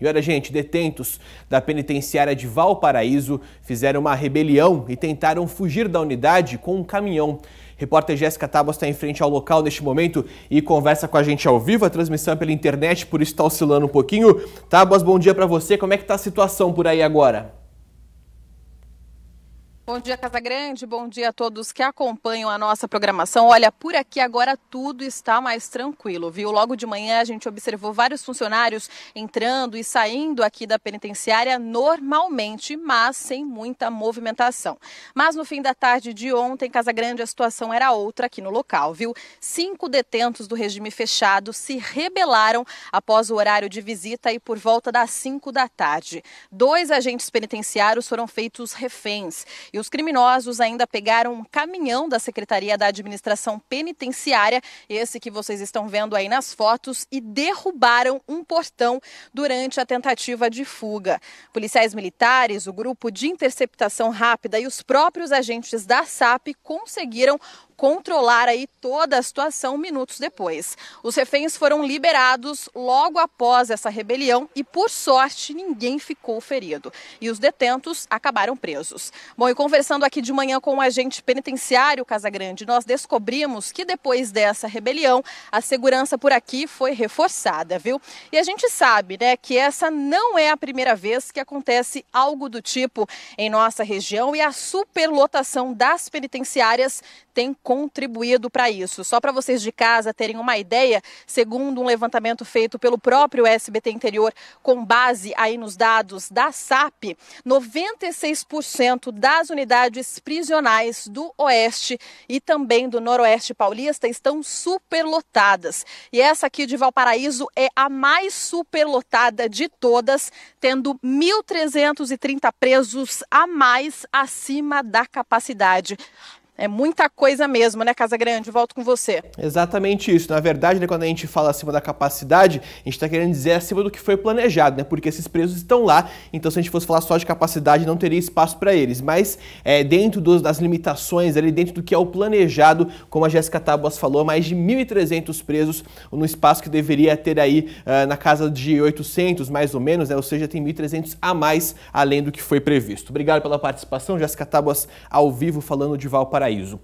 E olha, gente, detentos da penitenciária de Valparaíso fizeram uma rebelião e tentaram fugir da unidade com um caminhão. Repórter Jéssica Tábua está em frente ao local neste momento e conversa com a gente ao vivo. A transmissão é pela internet, por isso está oscilando um pouquinho. Tábuas, bom dia para você. Como é que está a situação por aí agora? Bom dia, Casa Grande, Bom dia a todos que acompanham a nossa programação. Olha, por aqui agora tudo está mais tranquilo, viu? Logo de manhã a gente observou vários funcionários entrando e saindo aqui da penitenciária normalmente, mas sem muita movimentação. Mas no fim da tarde de ontem, Casa Grande a situação era outra aqui no local, viu? Cinco detentos do regime fechado se rebelaram após o horário de visita e por volta das cinco da tarde. Dois agentes penitenciários foram feitos reféns. E os criminosos ainda pegaram um caminhão da Secretaria da Administração Penitenciária, esse que vocês estão vendo aí nas fotos, e derrubaram um portão durante a tentativa de fuga. Policiais militares, o grupo de interceptação rápida e os próprios agentes da SAP conseguiram controlar aí toda a situação minutos depois. Os reféns foram liberados logo após essa rebelião e, por sorte, ninguém ficou ferido. E os detentos acabaram presos. Bom, e conversando aqui de manhã com o um agente penitenciário Casagrande, nós descobrimos que depois dessa rebelião, a segurança por aqui foi reforçada, viu? E a gente sabe, né, que essa não é a primeira vez que acontece algo do tipo em nossa região e a superlotação das penitenciárias tem contribuído para isso. Só para vocês de casa terem uma ideia, segundo um levantamento feito pelo próprio SBT Interior, com base aí nos dados da SAP, 96% das unidades prisionais do Oeste e também do Noroeste Paulista estão superlotadas. E essa aqui de Valparaíso é a mais superlotada de todas, tendo 1.330 presos a mais acima da capacidade. É muita coisa mesmo, né, Casa Grande? Volto com você. Exatamente isso. Na verdade, né, quando a gente fala acima da capacidade, a gente está querendo dizer acima do que foi planejado, né? Porque esses presos estão lá, então se a gente fosse falar só de capacidade, não teria espaço para eles. Mas é, dentro dos, das limitações, ali dentro do que é o planejado, como a Jéssica Tábuas falou, mais de 1.300 presos no espaço que deveria ter aí uh, na casa de 800, mais ou menos, né? Ou seja, tem 1.300 a mais além do que foi previsto. Obrigado pela participação, Jéssica Tábuas ao vivo falando de Valparaíso ensaios,